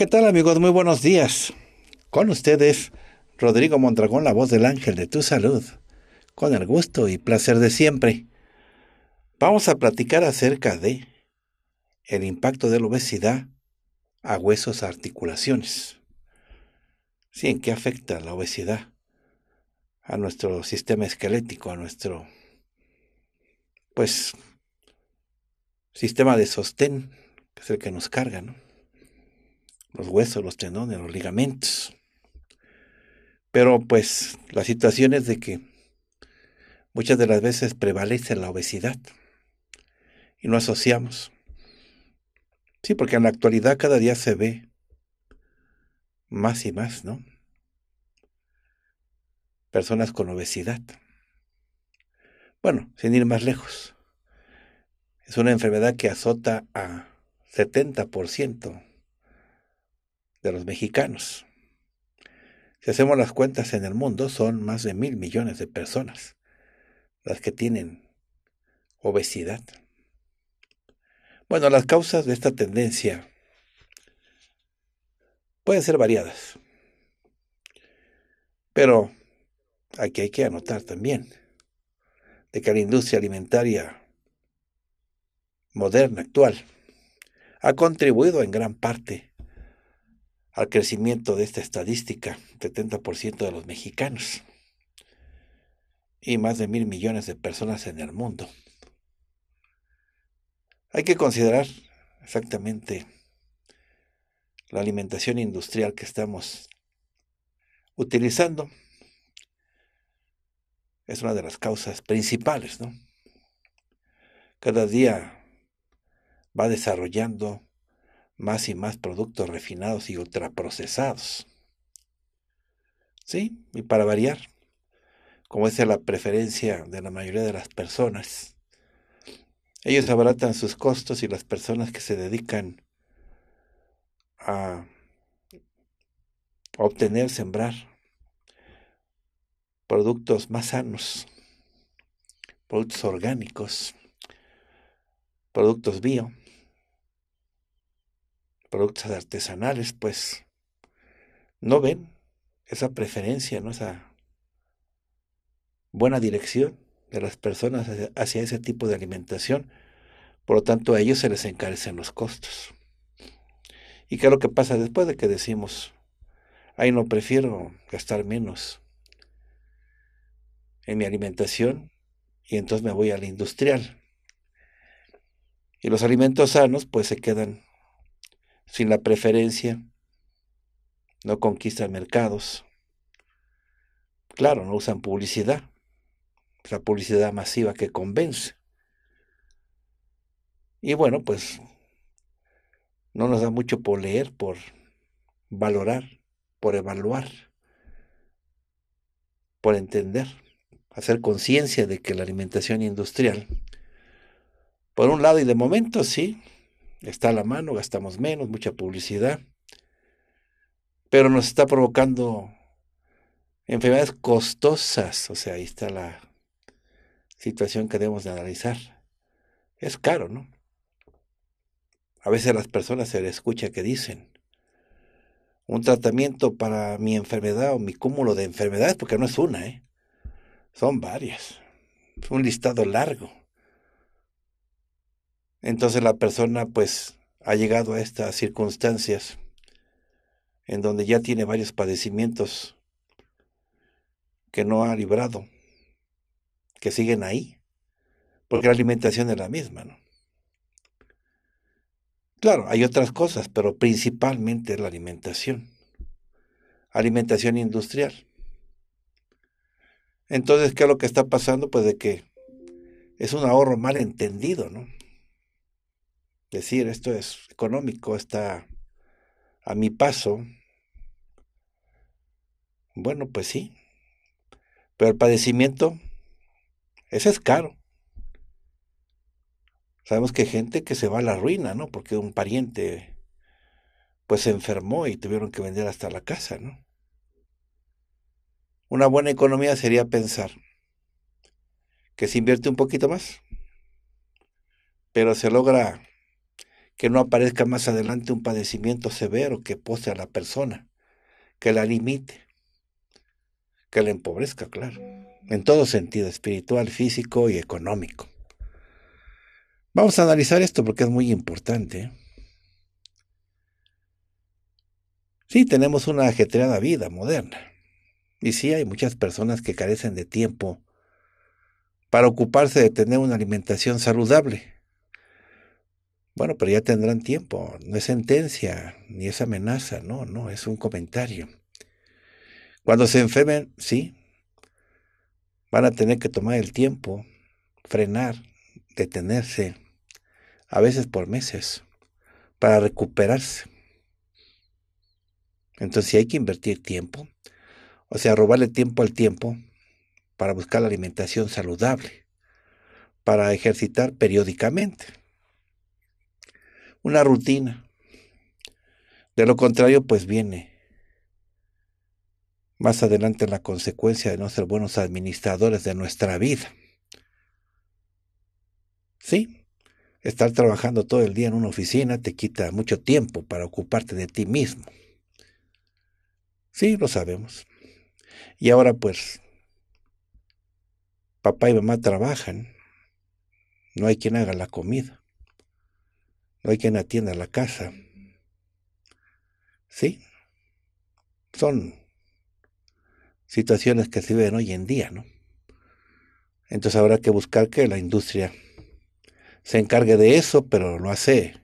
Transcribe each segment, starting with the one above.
¿qué tal amigos? Muy buenos días. Con ustedes, Rodrigo Mondragón, la voz del ángel de tu salud, con el gusto y placer de siempre. Vamos a platicar acerca de el impacto de la obesidad a huesos, articulaciones. Sí, ¿en qué afecta la obesidad? A nuestro sistema esquelético, a nuestro, pues, sistema de sostén, que es el que nos carga, ¿no? los huesos, los tendones, los ligamentos. Pero pues la situación es de que muchas de las veces prevalece la obesidad y no asociamos. Sí, porque en la actualidad cada día se ve más y más, ¿no? Personas con obesidad. Bueno, sin ir más lejos. Es una enfermedad que azota a 70% de los mexicanos. Si hacemos las cuentas en el mundo, son más de mil millones de personas las que tienen obesidad. Bueno, las causas de esta tendencia pueden ser variadas, pero aquí hay que anotar también de que la industria alimentaria moderna actual ha contribuido en gran parte al crecimiento de esta estadística, 70% de los mexicanos y más de mil millones de personas en el mundo. Hay que considerar exactamente la alimentación industrial que estamos utilizando. Es una de las causas principales, ¿no? Cada día va desarrollando más y más productos refinados y ultraprocesados. Sí, y para variar, como es la preferencia de la mayoría de las personas, ellos abaratan sus costos y las personas que se dedican a obtener, sembrar productos más sanos, productos orgánicos, productos bio, productos artesanales, pues no ven esa preferencia, ¿no? esa buena dirección de las personas hacia ese tipo de alimentación. Por lo tanto, a ellos se les encarecen los costos. ¿Y qué es lo que pasa después de que decimos, ay, no prefiero gastar menos en mi alimentación y entonces me voy a la industrial? Y los alimentos sanos pues se quedan sin la preferencia, no conquistan mercados. Claro, no usan publicidad, la publicidad masiva que convence. Y bueno, pues no nos da mucho por leer, por valorar, por evaluar, por entender, hacer conciencia de que la alimentación industrial, por un lado y de momento sí, está a la mano, gastamos menos, mucha publicidad, pero nos está provocando enfermedades costosas, o sea, ahí está la situación que debemos de analizar. Es caro, ¿no? A veces las personas se les escucha que dicen, un tratamiento para mi enfermedad o mi cúmulo de enfermedades, porque no es una, ¿eh? son varias. Es un listado largo. Entonces la persona pues ha llegado a estas circunstancias en donde ya tiene varios padecimientos que no ha librado, que siguen ahí, porque la alimentación es la misma, ¿no? Claro, hay otras cosas, pero principalmente la alimentación, alimentación industrial. Entonces, ¿qué es lo que está pasando? Pues de que es un ahorro mal entendido, ¿no? decir, esto es económico, está a mi paso. Bueno, pues sí, pero el padecimiento, ese es caro. Sabemos que hay gente que se va a la ruina, ¿no? Porque un pariente pues se enfermó y tuvieron que vender hasta la casa, ¿no? Una buena economía sería pensar que se invierte un poquito más, pero se logra que no aparezca más adelante un padecimiento severo que pose a la persona, que la limite, que la empobrezca, claro, en todo sentido, espiritual, físico y económico. Vamos a analizar esto porque es muy importante. Sí, tenemos una ajetreada vida moderna. Y sí, hay muchas personas que carecen de tiempo para ocuparse de tener una alimentación saludable, bueno, pero ya tendrán tiempo. No es sentencia, ni es amenaza, no, no, es un comentario. Cuando se enfermen, sí, van a tener que tomar el tiempo, frenar, detenerse, a veces por meses, para recuperarse. Entonces, si hay que invertir tiempo, o sea, robarle tiempo al tiempo para buscar la alimentación saludable, para ejercitar periódicamente una rutina. De lo contrario, pues viene más adelante la consecuencia de no ser buenos administradores de nuestra vida. Sí, estar trabajando todo el día en una oficina te quita mucho tiempo para ocuparte de ti mismo. Sí, lo sabemos. Y ahora pues, papá y mamá trabajan, no hay quien haga la comida. No hay quien atienda la casa. ¿Sí? Son situaciones que se ven hoy en día, ¿no? Entonces habrá que buscar que la industria se encargue de eso, pero lo hace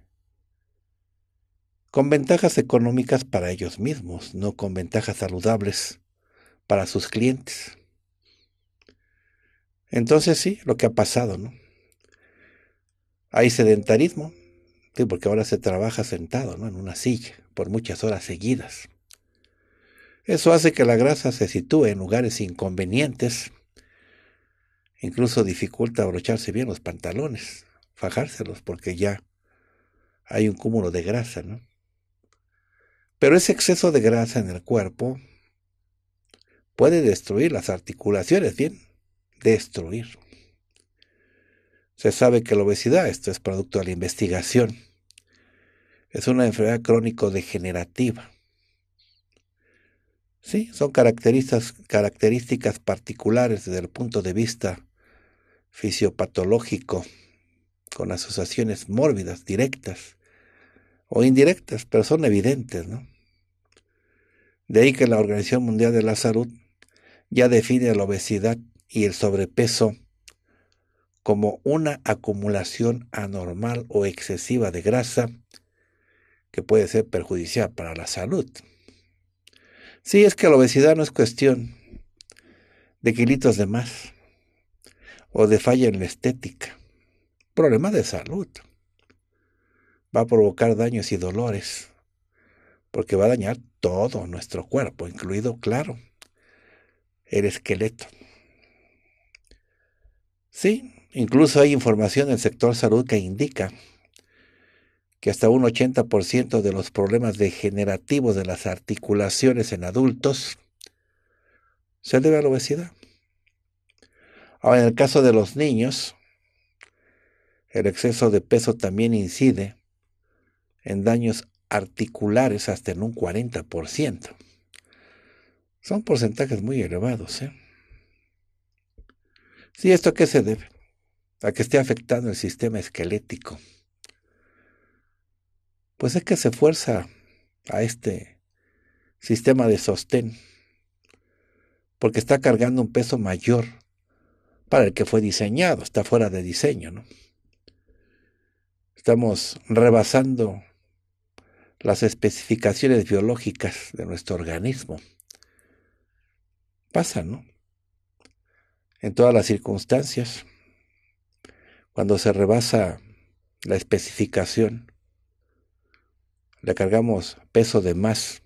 con ventajas económicas para ellos mismos, no con ventajas saludables para sus clientes. Entonces sí, lo que ha pasado, ¿no? Hay sedentarismo, porque ahora se trabaja sentado, ¿no? En una silla, por muchas horas seguidas. Eso hace que la grasa se sitúe en lugares inconvenientes. Incluso dificulta abrocharse bien los pantalones, fajárselos, porque ya hay un cúmulo de grasa, ¿no? Pero ese exceso de grasa en el cuerpo puede destruir las articulaciones, bien, destruir. Se sabe que la obesidad, esto es producto de la investigación, es una enfermedad crónico-degenerativa. Sí, son características, características particulares desde el punto de vista fisiopatológico, con asociaciones mórbidas, directas o indirectas, pero son evidentes, ¿no? De ahí que la Organización Mundial de la Salud ya define la obesidad y el sobrepeso como una acumulación anormal o excesiva de grasa que puede ser perjudicial para la salud. Sí, es que la obesidad no es cuestión de kilitos de más o de falla en la estética. Problema de salud. Va a provocar daños y dolores porque va a dañar todo nuestro cuerpo, incluido, claro, el esqueleto. Sí, incluso hay información del sector salud que indica que hasta un 80% de los problemas degenerativos de las articulaciones en adultos se debe a la obesidad. Ahora, en el caso de los niños, el exceso de peso también incide en daños articulares hasta en un 40%. Son porcentajes muy elevados. ¿eh? ¿Sí esto a qué se debe? A que esté afectando el sistema esquelético. Pues es que se fuerza a este sistema de sostén, porque está cargando un peso mayor para el que fue diseñado, está fuera de diseño, ¿no? Estamos rebasando las especificaciones biológicas de nuestro organismo. Pasa, ¿no? En todas las circunstancias, cuando se rebasa la especificación le cargamos peso de más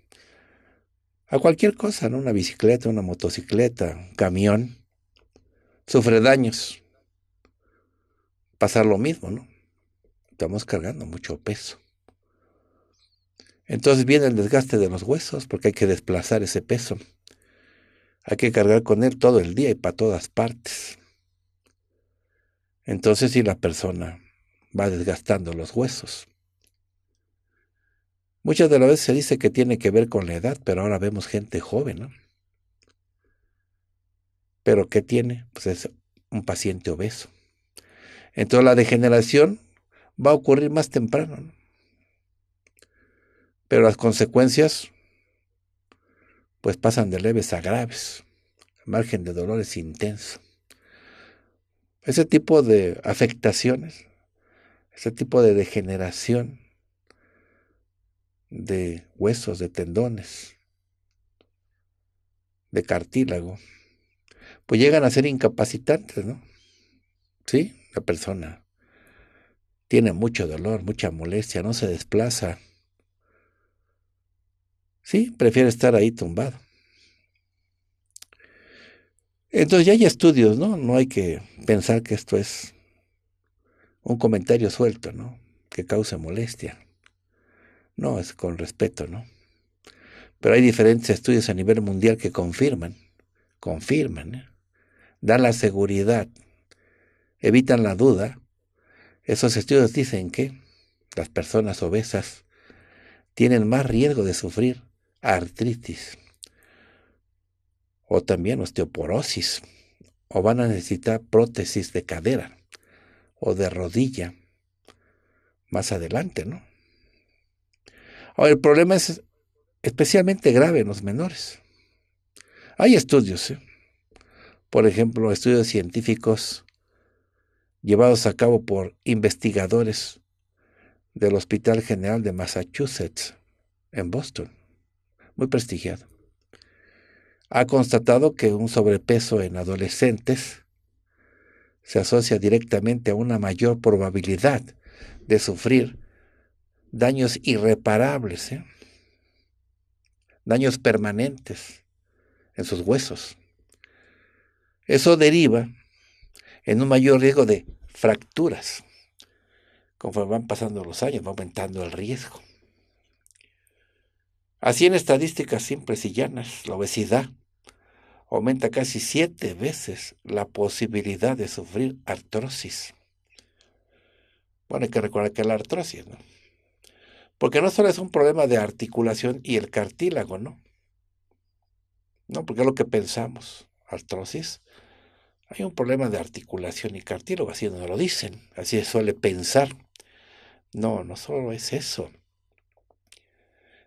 a cualquier cosa, ¿no? una bicicleta, una motocicleta, un camión, sufre daños. Pasar lo mismo, ¿no? Estamos cargando mucho peso. Entonces viene el desgaste de los huesos porque hay que desplazar ese peso. Hay que cargar con él todo el día y para todas partes. Entonces si la persona va desgastando los huesos, Muchas de las veces se dice que tiene que ver con la edad, pero ahora vemos gente joven, ¿Pero qué tiene? Pues es un paciente obeso. Entonces la degeneración va a ocurrir más temprano. ¿no? Pero las consecuencias pues pasan de leves a graves. El margen de dolor es intenso. Ese tipo de afectaciones, ese tipo de degeneración de huesos, de tendones, de cartílago, pues llegan a ser incapacitantes, ¿no? Sí, la persona tiene mucho dolor, mucha molestia, no se desplaza. Sí, prefiere estar ahí tumbado. Entonces ya hay estudios, ¿no? No hay que pensar que esto es un comentario suelto, ¿no? Que cause molestia. No, es con respeto, ¿no? Pero hay diferentes estudios a nivel mundial que confirman, confirman, ¿eh? dan la seguridad, evitan la duda. Esos estudios dicen que las personas obesas tienen más riesgo de sufrir artritis o también osteoporosis o van a necesitar prótesis de cadera o de rodilla más adelante, ¿no? el problema es especialmente grave en los menores. Hay estudios, ¿eh? por ejemplo, estudios científicos llevados a cabo por investigadores del Hospital General de Massachusetts en Boston, muy prestigiado, ha constatado que un sobrepeso en adolescentes se asocia directamente a una mayor probabilidad de sufrir daños irreparables, ¿eh? daños permanentes en sus huesos. Eso deriva en un mayor riesgo de fracturas. Conforme van pasando los años, va aumentando el riesgo. Así en estadísticas simples y llanas, la obesidad aumenta casi siete veces la posibilidad de sufrir artrosis. Bueno, hay que recordar que la artrosis, ¿no? Porque no solo es un problema de articulación y el cartílago, ¿no? No, porque es lo que pensamos, artrosis. Hay un problema de articulación y cartílago, así nos lo dicen, así se suele pensar. No, no solo es eso.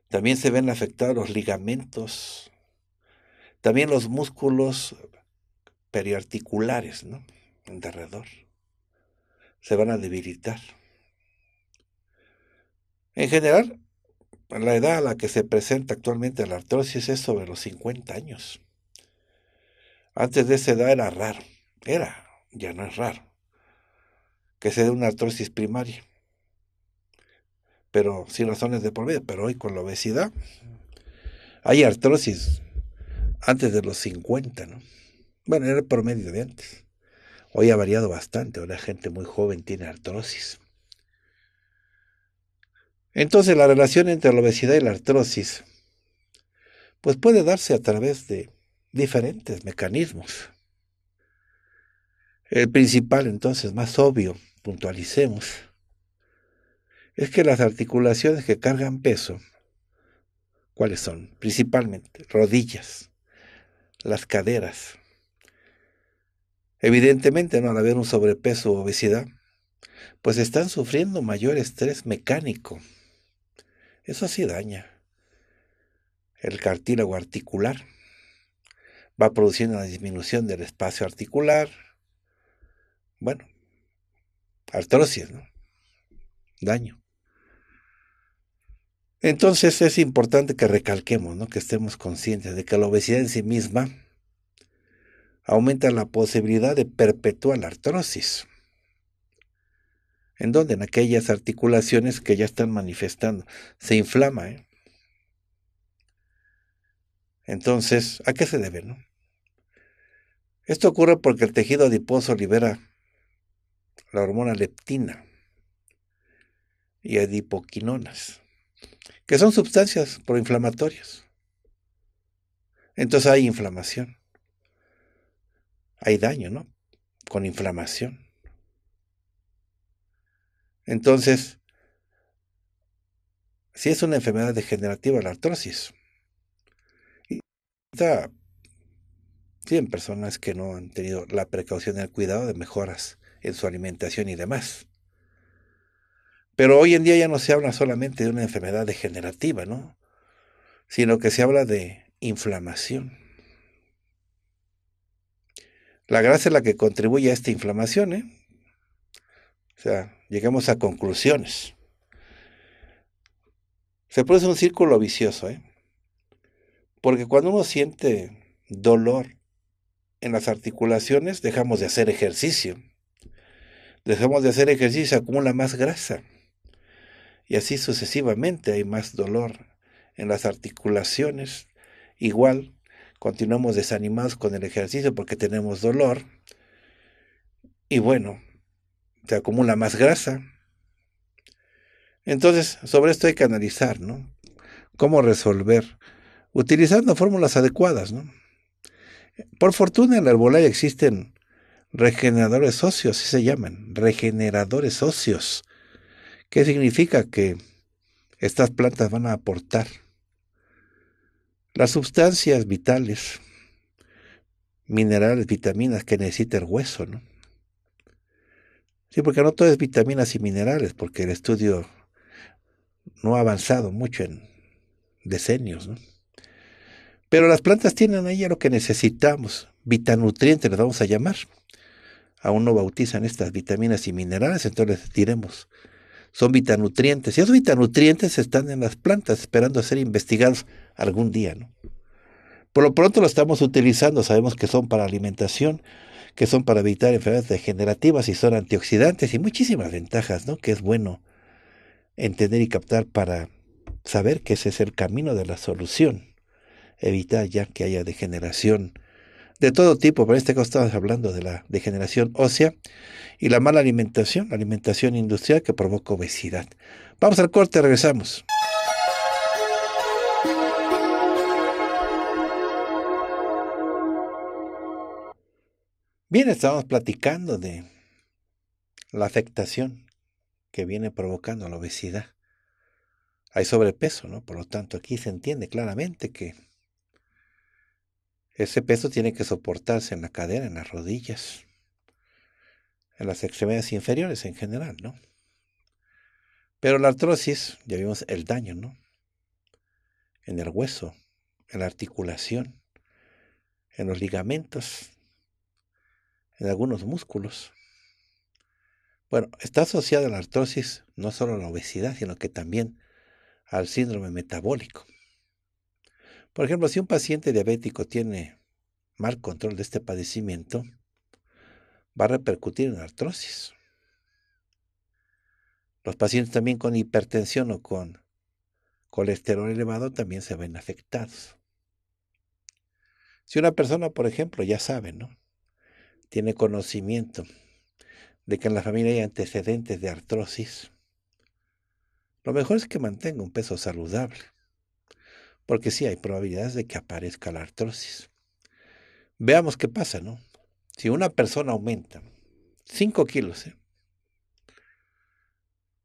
También se ven afectados los ligamentos, también los músculos periarticulares, ¿no? En derredor. Se van a debilitar. En general, la edad a la que se presenta actualmente la artrosis es sobre los 50 años. Antes de esa edad era raro, era, ya no es raro, que se dé una artrosis primaria, pero sin razones de por vida. Pero hoy con la obesidad hay artrosis antes de los 50, ¿no? Bueno, era el promedio de antes. Hoy ha variado bastante, ahora gente muy joven tiene artrosis. Entonces la relación entre la obesidad y la artrosis pues puede darse a través de diferentes mecanismos. El principal, entonces, más obvio, puntualicemos, es que las articulaciones que cargan peso, ¿cuáles son? Principalmente rodillas, las caderas. Evidentemente, no, al haber un sobrepeso u obesidad, pues están sufriendo mayor estrés mecánico eso sí daña. El cartílago articular va produciendo una disminución del espacio articular. Bueno, artrosis, ¿no? Daño. Entonces es importante que recalquemos, ¿no? que estemos conscientes de que la obesidad en sí misma aumenta la posibilidad de perpetuar la artrosis. ¿En dónde? En aquellas articulaciones que ya están manifestando. Se inflama. ¿eh? Entonces, ¿a qué se debe? No? Esto ocurre porque el tejido adiposo libera la hormona leptina y adipoquinonas, que son sustancias proinflamatorias. Entonces hay inflamación. Hay daño, ¿no? Con inflamación. Entonces, si es una enfermedad degenerativa la artrosis. Y está cien personas que no han tenido la precaución y el cuidado de mejoras en su alimentación y demás. Pero hoy en día ya no se habla solamente de una enfermedad degenerativa, ¿no? Sino que se habla de inflamación. La grasa es la que contribuye a esta inflamación, ¿eh? O sea, Llegamos a conclusiones. Se produce un círculo vicioso, ¿eh? Porque cuando uno siente dolor en las articulaciones, dejamos de hacer ejercicio. Dejamos de hacer ejercicio, acumula más grasa. Y así sucesivamente hay más dolor en las articulaciones. Igual, continuamos desanimados con el ejercicio porque tenemos dolor. Y bueno, se acumula más grasa. Entonces, sobre esto hay que analizar, ¿no? Cómo resolver, utilizando fórmulas adecuadas, ¿no? Por fortuna en la herbolaria existen regeneradores óseos, así se llaman, regeneradores óseos. ¿Qué significa que estas plantas van a aportar? Las sustancias vitales, minerales, vitaminas que necesita el hueso, ¿no? Sí, porque no todo es vitaminas y minerales, porque el estudio no ha avanzado mucho en decenios, ¿no? Pero las plantas tienen ahí lo que necesitamos, vitanutrientes les vamos a llamar. Aún no bautizan estas vitaminas y minerales, entonces diremos, son vitanutrientes. Y esos vitanutrientes están en las plantas esperando a ser investigados algún día, ¿no? Por lo pronto lo estamos utilizando, sabemos que son para alimentación, que son para evitar enfermedades degenerativas y son antioxidantes y muchísimas ventajas, ¿no? Que es bueno entender y captar para saber que ese es el camino de la solución. Evitar ya que haya degeneración de todo tipo, pero este caso estamos hablando de la degeneración ósea y la mala alimentación, la alimentación industrial que provoca obesidad. Vamos al corte, regresamos. Bien, estábamos platicando de la afectación que viene provocando la obesidad. Hay sobrepeso, ¿no? Por lo tanto, aquí se entiende claramente que ese peso tiene que soportarse en la cadera, en las rodillas, en las extremidades inferiores en general, ¿no? Pero la artrosis, ya vimos el daño, ¿no? En el hueso, en la articulación, en los ligamentos, en algunos músculos. Bueno, está asociada la artrosis no solo a la obesidad, sino que también al síndrome metabólico. Por ejemplo, si un paciente diabético tiene mal control de este padecimiento, va a repercutir en artrosis. Los pacientes también con hipertensión o con colesterol elevado también se ven afectados. Si una persona, por ejemplo, ya sabe, ¿no? tiene conocimiento de que en la familia hay antecedentes de artrosis, lo mejor es que mantenga un peso saludable, porque sí hay probabilidades de que aparezca la artrosis. Veamos qué pasa, ¿no? Si una persona aumenta 5 kilos, ¿eh?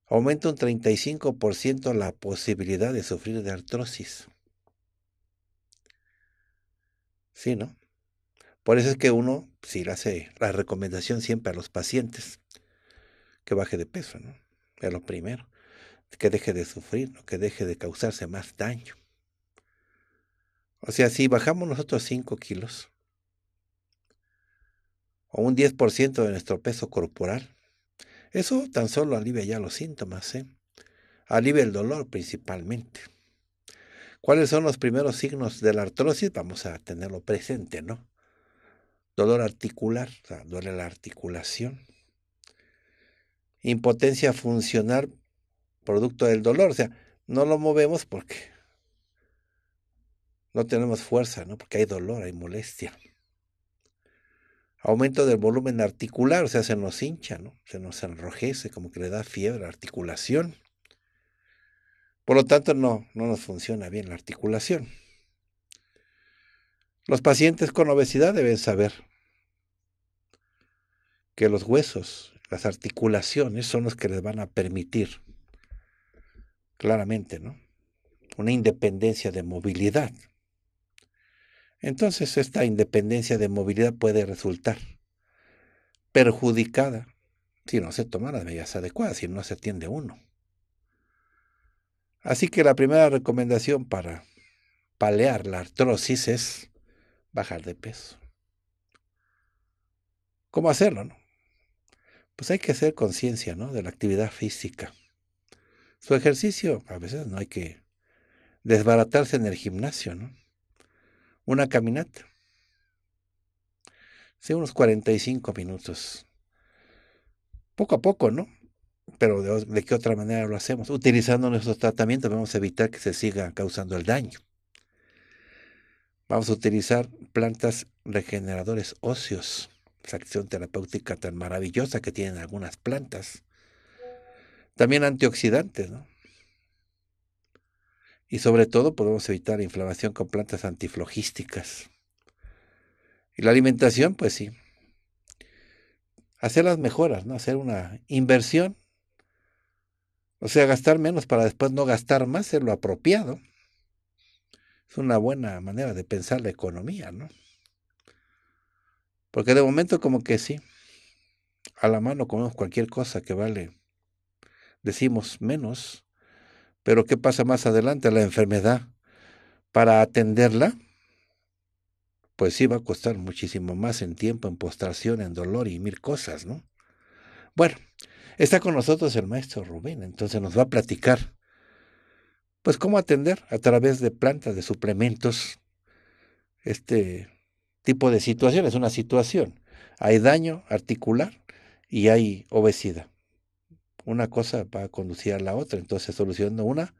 aumenta un 35% la posibilidad de sufrir de artrosis. Sí, ¿no? Por eso es que uno si le hace la recomendación siempre a los pacientes que baje de peso, ¿no? Es lo primero. Que deje de sufrir, ¿no? que deje de causarse más daño. O sea, si bajamos nosotros 5 kilos o un 10% de nuestro peso corporal, eso tan solo alivia ya los síntomas, ¿eh? alivia el dolor principalmente. ¿Cuáles son los primeros signos de la artrosis? Vamos a tenerlo presente, ¿no? dolor articular, o sea, duele la articulación. Impotencia funcional, producto del dolor, o sea, no lo movemos porque no tenemos fuerza, ¿no? Porque hay dolor, hay molestia. Aumento del volumen articular, o sea, se nos hincha, ¿no? Se nos enrojece, como que le da fiebre a la articulación. Por lo tanto, no, no nos funciona bien la articulación. Los pacientes con obesidad deben saber que los huesos, las articulaciones son los que les van a permitir, claramente, ¿no? Una independencia de movilidad. Entonces esta independencia de movilidad puede resultar perjudicada si no se toman las medidas adecuadas, si no se atiende uno. Así que la primera recomendación para palear la artrosis es bajar de peso. ¿Cómo hacerlo? No? pues hay que hacer conciencia ¿no? de la actividad física. Su ejercicio, a veces no hay que desbaratarse en el gimnasio, Una caminata. Sí, unos 45 minutos. Poco a poco, ¿no? Pero de, de, qué otra manera lo hacemos? Utilizando nuestros tratamientos vamos a evitar que se siga causando el daño. Vamos a utilizar plantas regeneradores óseos acción terapéutica tan maravillosa que tienen algunas plantas. También antioxidantes, ¿no? Y sobre todo podemos pues, evitar la inflamación con plantas antiflogísticas. Y la alimentación, pues sí. Hacer las mejoras, ¿no? Hacer una inversión. O sea, gastar menos para después no gastar más, es lo apropiado. Es una buena manera de pensar la economía, ¿no? Porque de momento como que sí, a la mano comemos cualquier cosa que vale, decimos menos, pero ¿qué pasa más adelante? La enfermedad, para atenderla, pues sí va a costar muchísimo más en tiempo, en postración, en dolor y mil cosas, ¿no? Bueno, está con nosotros el maestro Rubén, entonces nos va a platicar, pues cómo atender a través de plantas, de suplementos, este tipo de situación, es una situación. Hay daño articular y hay obesidad. Una cosa va a conducir a la otra, entonces solucionando una,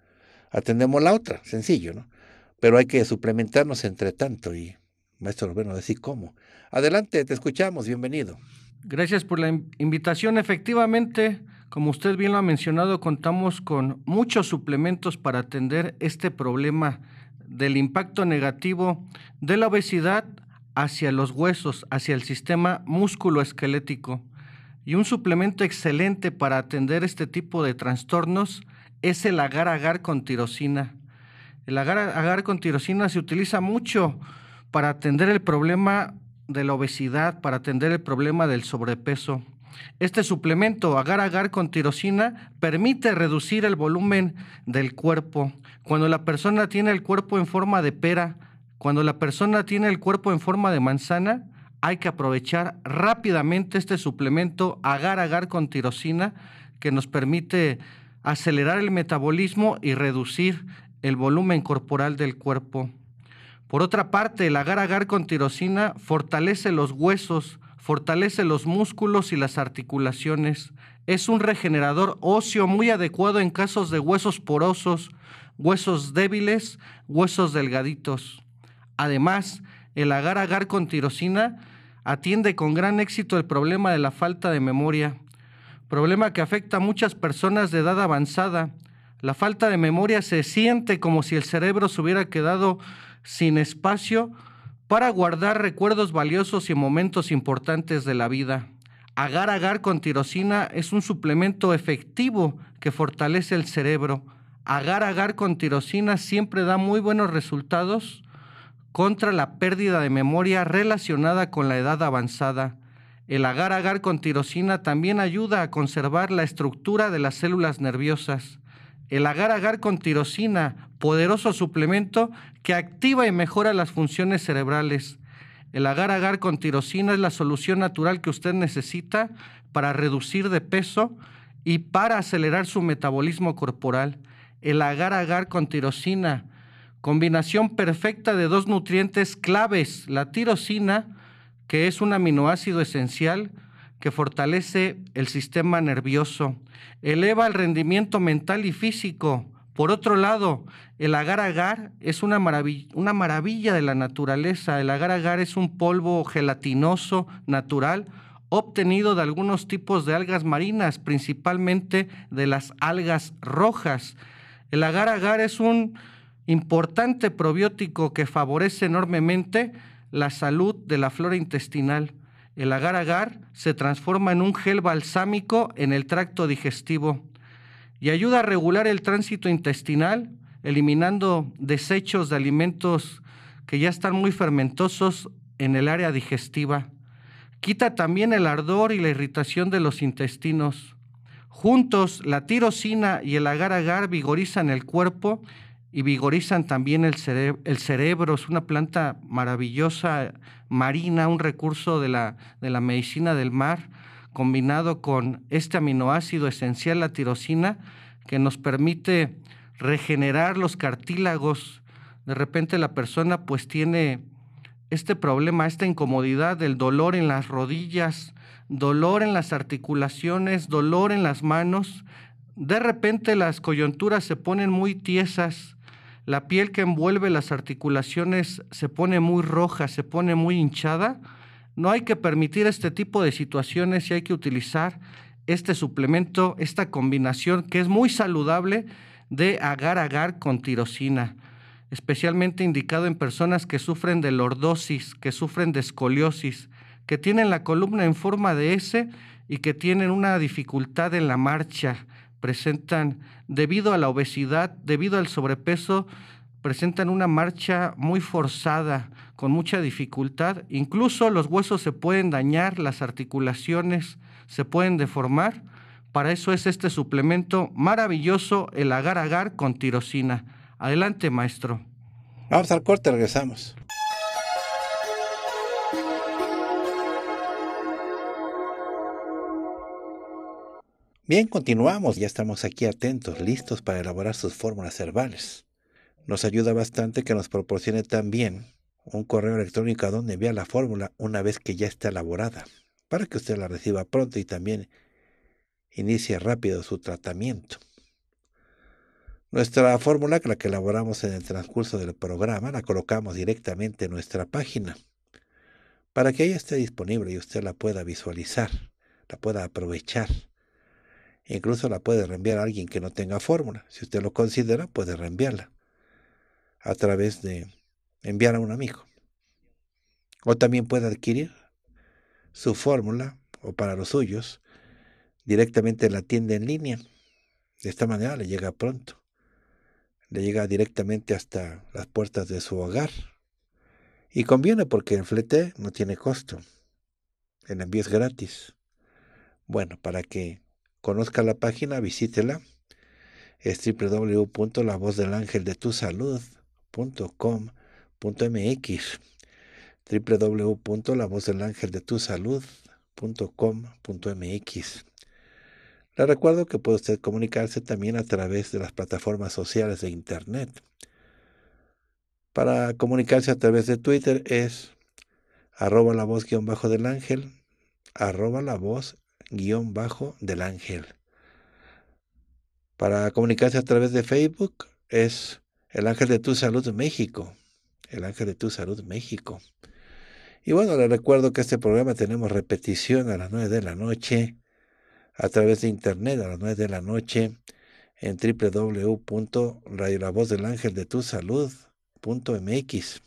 atendemos la otra, sencillo, ¿no? Pero hay que suplementarnos entre tanto y maestro bueno decir cómo. Adelante, te escuchamos, bienvenido. Gracias por la invitación. Efectivamente, como usted bien lo ha mencionado, contamos con muchos suplementos para atender este problema del impacto negativo de la obesidad hacia los huesos, hacia el sistema músculo-esquelético. Y un suplemento excelente para atender este tipo de trastornos es el agar-agar con tirosina. El agar-agar con tirosina se utiliza mucho para atender el problema de la obesidad, para atender el problema del sobrepeso. Este suplemento agar-agar con tirosina permite reducir el volumen del cuerpo. Cuando la persona tiene el cuerpo en forma de pera, cuando la persona tiene el cuerpo en forma de manzana, hay que aprovechar rápidamente este suplemento agar-agar con tirosina que nos permite acelerar el metabolismo y reducir el volumen corporal del cuerpo. Por otra parte, el agar-agar con tirosina fortalece los huesos, fortalece los músculos y las articulaciones. Es un regenerador óseo muy adecuado en casos de huesos porosos, huesos débiles, huesos delgaditos. Además, el agar-agar con tirosina atiende con gran éxito el problema de la falta de memoria, problema que afecta a muchas personas de edad avanzada. La falta de memoria se siente como si el cerebro se hubiera quedado sin espacio para guardar recuerdos valiosos y momentos importantes de la vida. Agar agar con tirosina es un suplemento efectivo que fortalece el cerebro. Agar agar con tirosina siempre da muy buenos resultados contra la pérdida de memoria relacionada con la edad avanzada. El agar-agar con tirosina también ayuda a conservar la estructura de las células nerviosas. El agar-agar con tirosina, poderoso suplemento que activa y mejora las funciones cerebrales. El agar-agar con tirosina es la solución natural que usted necesita para reducir de peso y para acelerar su metabolismo corporal. El agar-agar con tirosina combinación perfecta de dos nutrientes claves, la tirosina, que es un aminoácido esencial que fortalece el sistema nervioso, eleva el rendimiento mental y físico. Por otro lado, el agar-agar es una maravilla, de la naturaleza. El agar-agar es un polvo gelatinoso natural obtenido de algunos tipos de algas marinas, principalmente de las algas rojas. El agar-agar es un importante probiótico que favorece enormemente la salud de la flora intestinal. El agar agar se transforma en un gel balsámico en el tracto digestivo y ayuda a regular el tránsito intestinal, eliminando desechos de alimentos que ya están muy fermentosos en el área digestiva. Quita también el ardor y la irritación de los intestinos. Juntos, la tirosina y el agar agar vigorizan el cuerpo y vigorizan también el, cerebro. es una planta maravillosa, marina, un recurso de la, de la medicina del mar, combinado con este aminoácido esencial, la tirosina, que nos permite regenerar los cartílagos. De repente la persona pues tiene este problema, esta incomodidad del dolor en las rodillas, dolor en las articulaciones, dolor en las manos. De repente las coyunturas se ponen muy tiesas la piel que envuelve las articulaciones se pone muy roja, se pone muy hinchada, no hay que permitir este tipo de situaciones y hay que utilizar este suplemento, esta combinación que es muy saludable de agar-agar con tirosina, especialmente indicado en personas que sufren de lordosis, que sufren de escoliosis, que tienen la columna en forma de S y que tienen una dificultad en la marcha presentan, debido a la obesidad, debido al sobrepeso, presentan una marcha muy forzada, con mucha dificultad. Incluso los huesos se pueden dañar, las articulaciones se pueden deformar. Para eso es este suplemento maravilloso, el agar-agar con tirosina. Adelante, maestro. Vamos al corte, regresamos. Bien, continuamos, ya estamos aquí atentos, listos para elaborar sus fórmulas herbales. Nos ayuda bastante que nos proporcione también un correo electrónico a donde envíe la fórmula una vez que ya está elaborada, para que usted la reciba pronto y también inicie rápido su tratamiento. Nuestra fórmula, la que elaboramos en el transcurso del programa, la colocamos directamente en nuestra página para que ella esté disponible y usted la pueda visualizar, la pueda aprovechar. Incluso la puede reenviar a alguien que no tenga fórmula. Si usted lo considera, puede reenviarla a través de enviar a un amigo. O también puede adquirir su fórmula o para los suyos directamente en la tienda en línea. De esta manera le llega pronto. Le llega directamente hasta las puertas de su hogar. Y conviene porque el flete no tiene costo. El envío es gratis. Bueno, para que Conozca la página, visítela. Es www.lavozdelangeldetusalud.com.mx www.lavozdelangeldetusalud.com.mx Le recuerdo que puede usted comunicarse también a través de las plataformas sociales de Internet. Para comunicarse a través de Twitter es arroba la voz guión bajo del ángel, arroba la voz bajo guión del ángel. Para comunicarse a través de Facebook es el ángel de tu salud México. El ángel de tu salud México. Y bueno, le recuerdo que este programa tenemos repetición a las 9 de la noche a través de internet a las 9 de la noche en tu www.radiolavozdelangeldetusalud.mx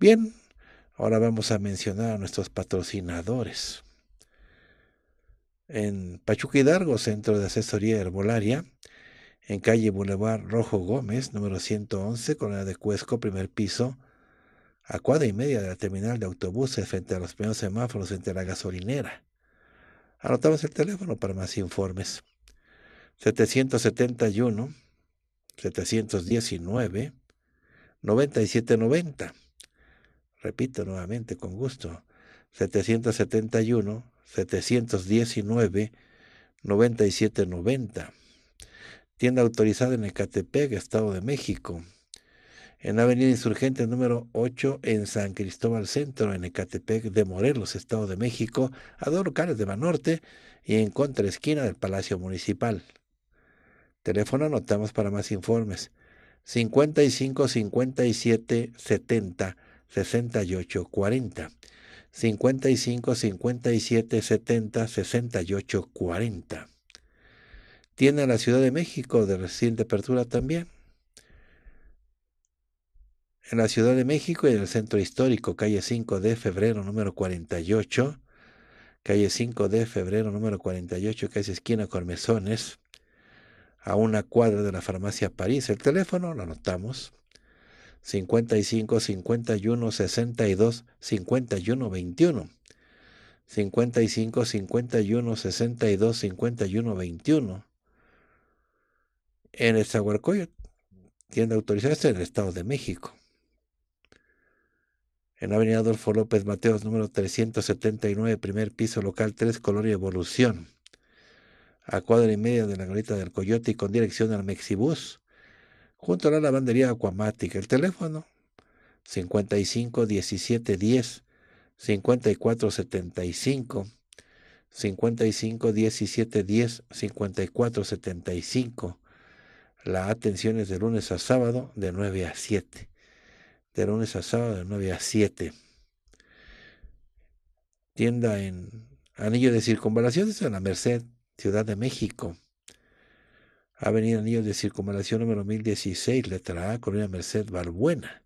Bien, ahora vamos a mencionar a nuestros patrocinadores. En Pachuca Hidalgo, Centro de Asesoría Herbolaria, en calle Boulevard Rojo Gómez, número 111, con la de Cuesco, primer piso, a cuadra y media de la terminal de autobuses frente a los primeros semáforos frente a la gasolinera. Anotamos el teléfono para más informes. 771 719 9790 repito nuevamente con gusto, 771, 719, 9790. Tienda autorizada en Ecatepec, Estado de México. En Avenida Insurgente número 8, en San Cristóbal Centro, en Ecatepec de Morelos, Estado de México, a dos locales de norte y en contra esquina del Palacio Municipal. Teléfono anotamos para más informes. 55 57 70 6840 40. 55 57 70 68 40. Tiene la Ciudad de México de reciente apertura también. En la Ciudad de México y en el Centro Histórico, calle 5 de febrero número 48. Calle 5 de febrero número 48, es esquina con mesones a una cuadra de la farmacia París. El teléfono lo anotamos 55, 51, 62, 51, 21. 55, 51, 62, 51, 21. En el Zaguarcoyo, tienda autorizada en el Estado de México. En Avenida Adolfo López Mateos, número 379, primer piso, local 3, Color y Evolución. A cuadra y media de la garita del Coyote y con dirección al Mexibus junto a la lavandería acuamática. El teléfono 55 17 10 54 75 55 17 10 54 75. La atención es de lunes a sábado de 9 a 7. De lunes a sábado de 9 a 7. Tienda en Anillo de Circunvalaciones en la Merced, Ciudad de México. Avenida Niños de Circunvalación número 1016, letra A, Colonia Merced Valbuena.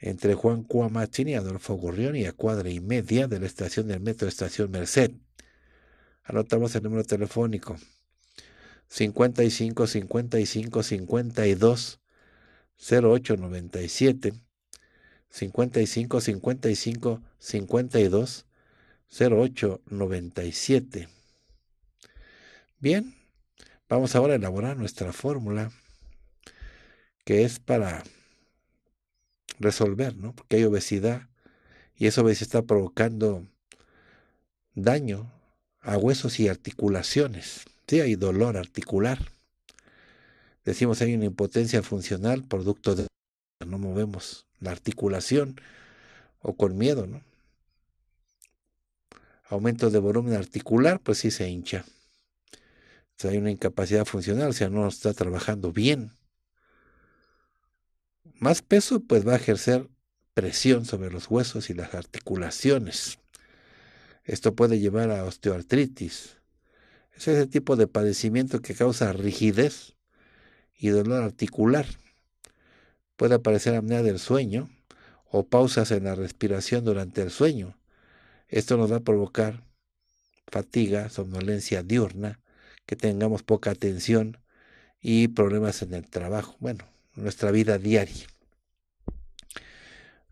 Entre Juan Cuamachín y Adolfo Gurrión y a cuadra y media de la estación del metro Estación Merced. Anotamos el número telefónico 55 55 52 0897. 97 55 55 52 08 Bien, Vamos ahora a elaborar nuestra fórmula que es para resolver, ¿no? Porque hay obesidad y esa obesidad está provocando daño a huesos y articulaciones. Sí, hay dolor articular. Decimos hay una impotencia funcional producto de no movemos la articulación o con miedo, ¿no? Aumento de volumen articular, pues sí se hincha. Pues, hay una incapacidad funcional, o sea, no está trabajando bien. Más peso, pues va a ejercer presión sobre los huesos y las articulaciones. Esto puede llevar a osteoartritis. Es ese tipo de padecimiento que causa rigidez y dolor articular. Puede aparecer apnea del sueño o pausas en la respiración durante el sueño. Esto nos va a provocar fatiga, somnolencia diurna, que tengamos poca atención y problemas en el trabajo, bueno, nuestra vida diaria.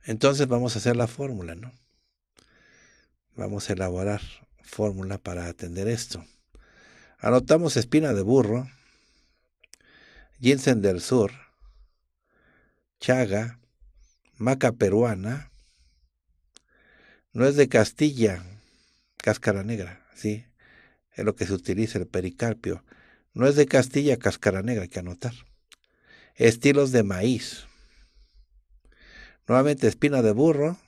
Entonces vamos a hacer la fórmula, ¿no? Vamos a elaborar fórmula para atender esto. Anotamos espina de burro, ginseng del sur, chaga, maca peruana, nuez de Castilla, cáscara negra, ¿sí? es lo que se utiliza el pericarpio. No es de Castilla cáscara negra, hay que anotar. Estilos de maíz. Nuevamente espina de burro,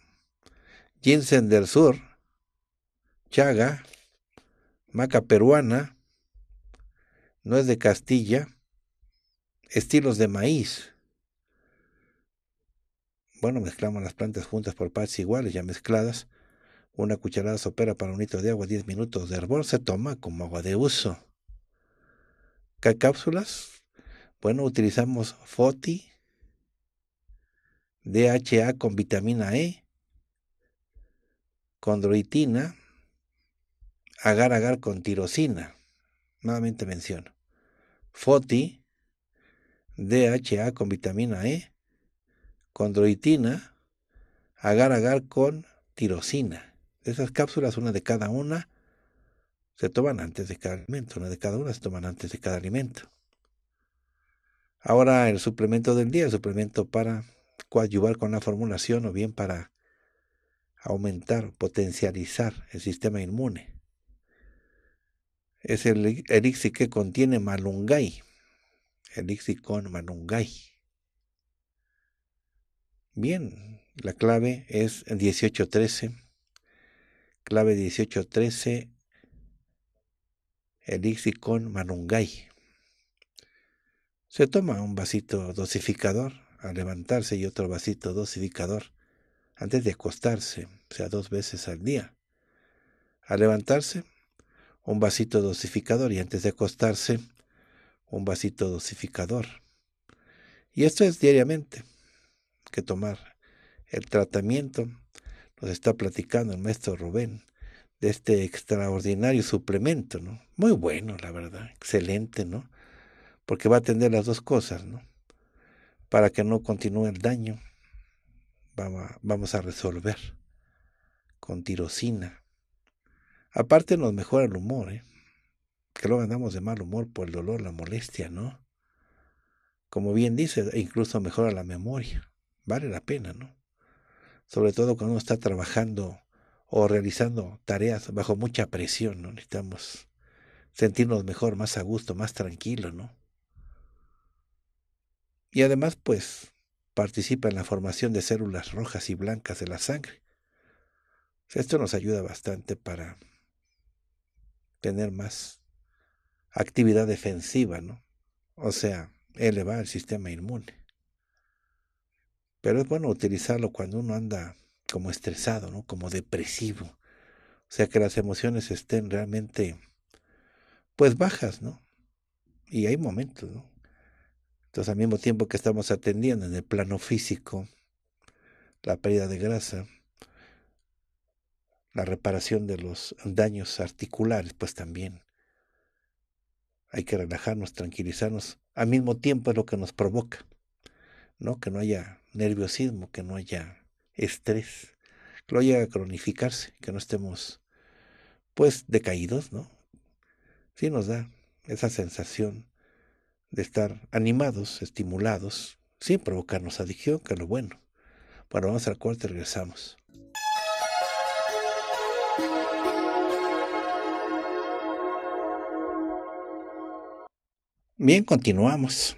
ginseng del sur, chaga, maca peruana, no es de Castilla, estilos de maíz. Bueno, mezclamos las plantas juntas por partes iguales, ya mezcladas. Una cucharada sopera para un litro de agua 10 minutos de hervor se toma como agua de uso. ¿Qué cápsulas? Bueno, utilizamos FOTI, DHA con vitamina E, condroitina, agar-agar con tirosina. Nuevamente menciono. FOTI, DHA con vitamina E, condroitina, agar-agar con tirosina. Esas cápsulas, una de cada una, se toman antes de cada alimento, una de cada una se toman antes de cada alimento. Ahora el suplemento del día, el suplemento para coadyuvar con la formulación o bien para aumentar, potencializar el sistema inmune. Es el elixir que contiene malungay, elixir con malungay. Bien, la clave es 1813 clave 1813, elixir con manungay. Se toma un vasito dosificador al levantarse y otro vasito dosificador antes de acostarse, o sea, dos veces al día. Al levantarse, un vasito dosificador y antes de acostarse, un vasito dosificador. Y esto es diariamente que tomar. El tratamiento nos está platicando el maestro Rubén de este extraordinario suplemento, ¿no? Muy bueno, la verdad, excelente, ¿no? Porque va a atender las dos cosas, ¿no? Para que no continúe el daño, vamos a, resolver con tirosina. Aparte nos mejora el humor, ¿eh? Que luego andamos de mal humor por el dolor, la molestia, ¿no? Como bien dice, incluso mejora la memoria. Vale la pena, ¿no? sobre todo cuando uno está trabajando o realizando tareas bajo mucha presión, ¿no? Necesitamos sentirnos mejor, más a gusto, más tranquilo ¿no? Y además, pues, participa en la formación de células rojas y blancas de la sangre. Esto nos ayuda bastante para tener más actividad defensiva, ¿no? O sea, elevar el sistema inmune. Pero es bueno utilizarlo cuando uno anda como estresado, ¿no? Como depresivo. O sea, que las emociones estén realmente, pues bajas, ¿no? Y hay momentos, ¿no? Entonces, al mismo tiempo que estamos atendiendo en el plano físico, la pérdida de grasa, la reparación de los daños articulares, pues también hay que relajarnos, tranquilizarnos. Al mismo tiempo es lo que nos provoca, ¿no? Que no haya nerviosismo, que no haya estrés, que lo llegue a cronificarse, que no estemos pues decaídos, ¿no? Sí nos da esa sensación de estar animados, estimulados, sin provocarnos adicción, que es lo bueno. Bueno, vamos al corte, regresamos. Bien, continuamos.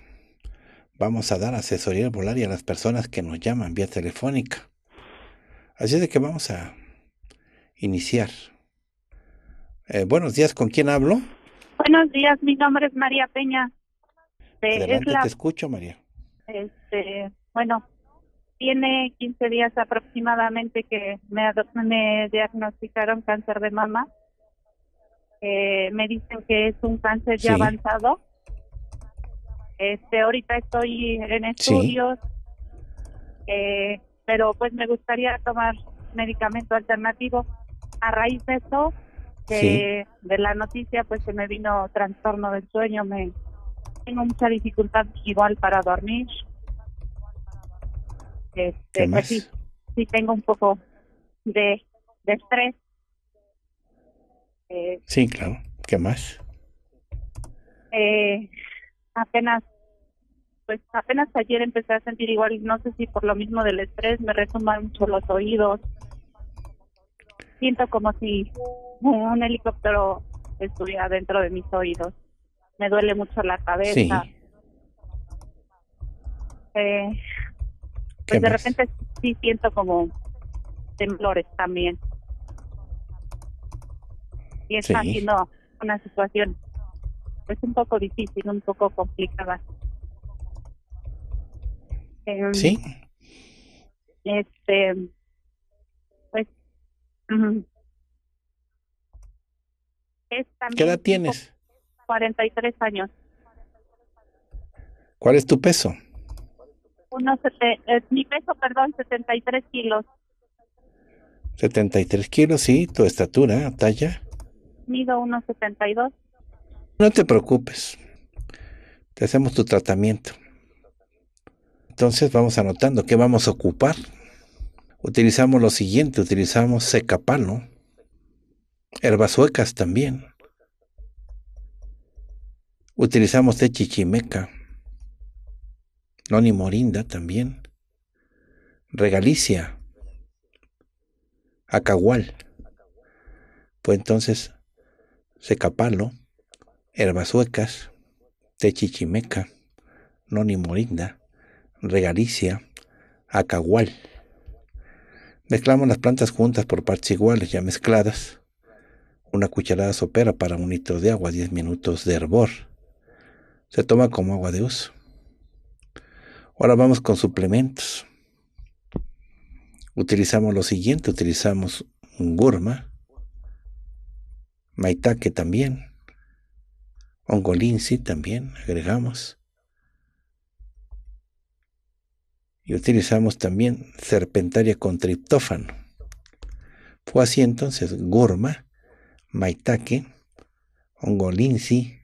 Vamos a dar asesoría y a las personas que nos llaman vía telefónica. Así es de que vamos a iniciar. Eh, buenos días, ¿con quién hablo? Buenos días, mi nombre es María Peña. Este, te escucho, María. Este, bueno, tiene 15 días aproximadamente que me, diagnosticaron cáncer de mama. Eh, me dicen que es un cáncer ya avanzado. Este, ahorita estoy en estudios, eh, pero pues me gustaría tomar medicamento alternativo. A raíz de eso, eh, de, la noticia, pues se me vino trastorno del sueño, me tengo mucha dificultad igual para dormir. Este, pues sí, sí tengo un poco de, estrés. Eh, sí, claro. ¿Qué más? Eh, apenas pues apenas ayer empecé a sentir igual, y no sé si por lo mismo del estrés me resuman mucho los oídos. Siento como si un helicóptero estuviera dentro de mis oídos. Me duele mucho la cabeza. Eh, pues de repente sí siento como temblores también. Y está haciendo una situación es un poco difícil, un poco complicada. Em, sí. Este, pues, es ¿Qué edad tienes? 43 años. ¿Cuál es tu peso? Uno mi peso, perdón, 73 kilos. 73 kilos, sí, tu estatura, talla. Mido 1,72. No te preocupes, te hacemos tu tratamiento. Entonces vamos anotando qué vamos a ocupar. Utilizamos lo siguiente, utilizamos secapalo, herbas suecas también. Utilizamos té chichimeca, noni morinda también, regalicia, acahual. Pues entonces, secapalo, chichimeca, Techichimeca, Nonimorinda, Regalicia, Acahual. Mezclamos las plantas juntas por partes iguales ya mezcladas. Una cucharada sopera para un litro de agua, 10 minutos de hervor. Se toma como agua de uso. Ahora vamos con suplementos. Utilizamos lo siguiente, utilizamos gurma, maitake también, Ongolinsi también agregamos. Y utilizamos también serpentaria con triptófano. Fue así entonces Gorma, Maitake, Ongolinsi,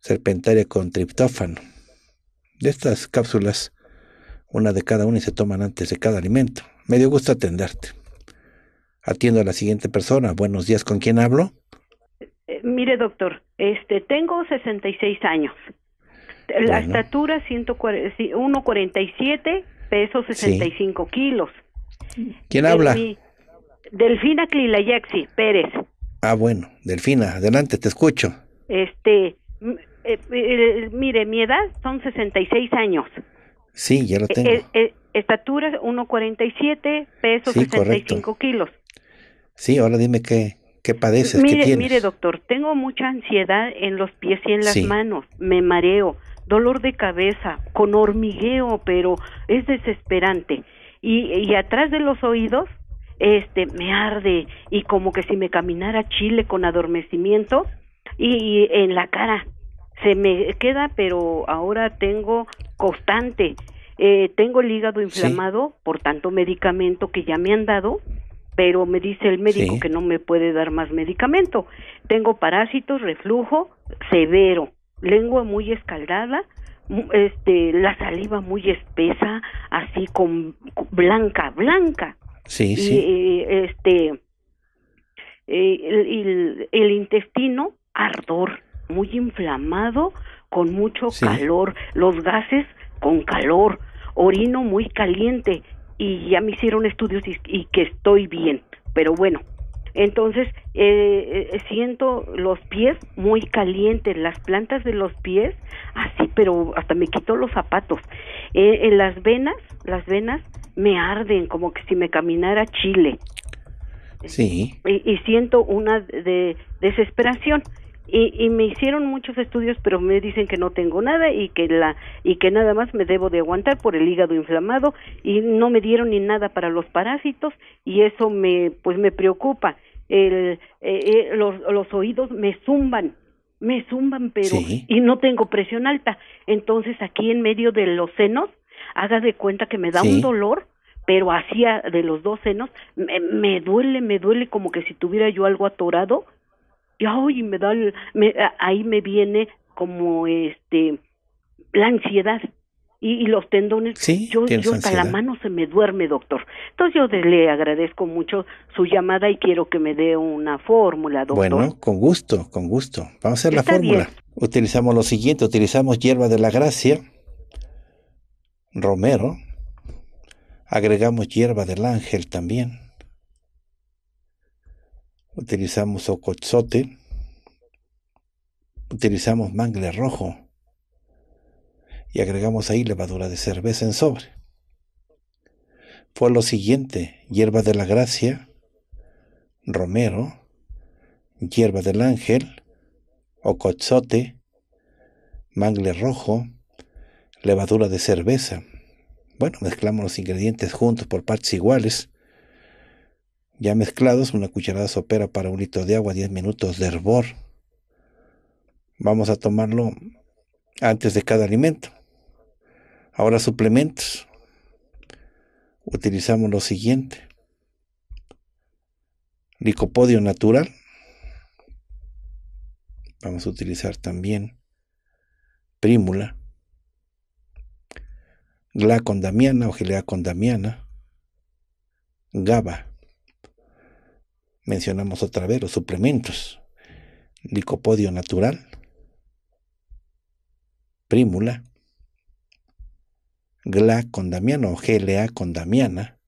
serpentaria con triptófano. De estas cápsulas, una de cada una y se toman antes de cada alimento. Me dio gusto atenderte. Atiendo a la siguiente persona. Buenos días, ¿con quién hablo? Eh, mire, doctor, este, tengo 66 años. La estatura 1,47, peso 65 kilos. ¿Quién habla? Delfina Clilayaxi Pérez. Ah, bueno, Delfina, adelante, te escucho. Este, eh, eh, mire, mi edad son 66 años. Sí, ya lo tengo. estatura 1,47, peso 65 kilos. Sí, ahora dime qué, ¿Qué padeces? Mire, mire, doctor, tengo mucha ansiedad en los pies y en las manos. Me mareo, dolor de cabeza, con hormigueo, pero es desesperante. Y, atrás de los oídos, este, me arde y como que si me caminara chile con adormecimiento y, en la cara se me queda, pero ahora tengo constante. Eh, tengo el hígado inflamado por tanto medicamento que ya me han dado pero me dice el médico que no me puede dar más medicamento. Tengo parásitos, reflujo severo, lengua muy escaldada, este, la saliva muy espesa, así con, blanca, blanca. Sí, sí. Eh, este, eh, el, intestino ardor, muy inflamado, con mucho calor, los gases con calor, orino muy caliente, y ya me hicieron estudios y, que estoy bien, pero bueno, entonces eh, eh, siento los pies muy calientes, las plantas de los pies, así, pero hasta me quito los zapatos. Eh, en las venas, las venas me arden como que si me caminara Chile. Sí. Y, y siento una de, desesperación y, me hicieron muchos estudios pero me dicen que no tengo nada y que la y que nada más me debo de aguantar por el hígado inflamado y no me dieron ni nada para los parásitos y eso me pues me preocupa el, eh, eh, los, los oídos me zumban me zumban pero y no tengo presión alta entonces aquí en medio de los senos haga de cuenta que me da un dolor pero hacia de los dos senos me, me duele me duele como que si tuviera yo algo atorado y me da, eh, ahí me viene como este, la ansiedad y, los tendones. Sí, yo, yo hasta la mano se me duerme, doctor. Entonces yo le agradezco mucho su llamada y quiero que me dé una fórmula, doctor. Bueno, con gusto, con gusto. Vamos a hacer la fórmula. Utilizamos lo siguiente, utilizamos hierba de la gracia, romero, agregamos hierba del ángel también utilizamos ocozote, utilizamos mangle rojo y agregamos ahí levadura de cerveza en sobre. Fue lo siguiente, hierba de la gracia, romero, hierba del ángel, ocozote, mangle rojo, levadura de cerveza. Bueno, mezclamos los ingredientes juntos por partes iguales ya mezclados, una cucharada sopera para un litro de agua, 10 minutos de hervor. Vamos a tomarlo antes de cada alimento. Ahora suplementos. Utilizamos lo siguiente. Licopodio natural. Vamos a utilizar también prímula. Glacondamiana o con condamiana. GABA Mencionamos otra vez los suplementos. Licopodio natural, prímula, GLA condamiana o GLA Damiana.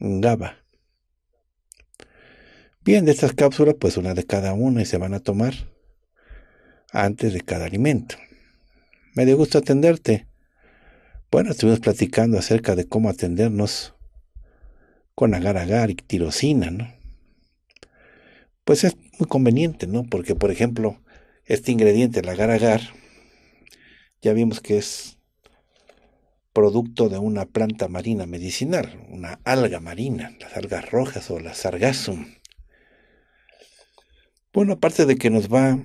GABA. Bien, de estas cápsulas, pues una de cada una y se van a tomar antes de cada alimento. Me dio gusto atenderte. Bueno, estuvimos platicando acerca de cómo atendernos con agar-agar y tirosina, ¿no? Pues es muy conveniente, ¿no? Porque, por ejemplo, este ingrediente, el agar-agar, ya vimos que es producto de una planta marina medicinal, una alga marina, las algas rojas o la sargassum. Bueno, aparte de que nos va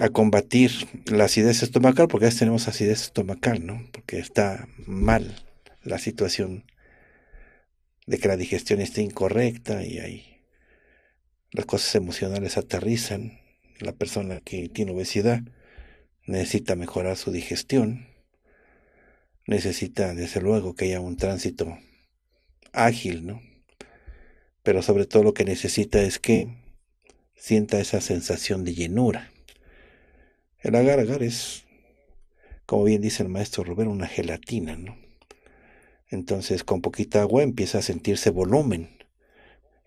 a combatir la acidez estomacal, porque a veces tenemos acidez estomacal, ¿no? Porque está mal la situación de que la digestión esté incorrecta y ahí las cosas emocionales aterrizan. La persona que tiene obesidad necesita mejorar su digestión, necesita desde luego que haya un tránsito ágil, ¿no? Pero sobre todo lo que necesita es que sienta esa sensación de llenura. El agar agar es, como bien dice el maestro Rubén, una gelatina, ¿no? Entonces con poquita agua empieza a sentirse volumen.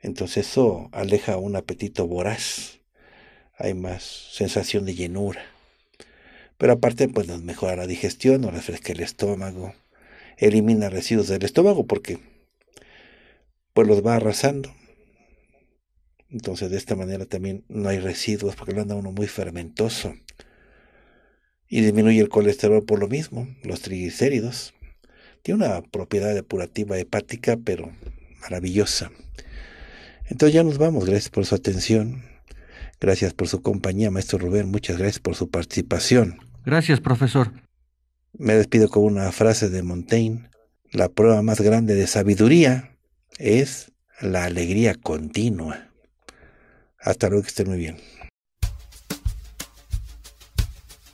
Entonces eso aleja un apetito voraz. Hay más sensación de llenura. Pero aparte pues nos mejora la digestión, nos refresca el estómago, elimina residuos del estómago porque pues los va arrasando. Entonces de esta manera también no hay residuos porque lo anda uno muy fermentoso. Y disminuye el colesterol por lo mismo, los triglicéridos. Tiene una propiedad depurativa hepática, pero maravillosa. Entonces ya nos vamos. Gracias por su atención. Gracias por su compañía, maestro Rubén. Muchas gracias por su participación. Gracias, profesor. Me despido con una frase de Montaigne. La prueba más grande de sabiduría es la alegría continua. Hasta luego, que estén muy bien.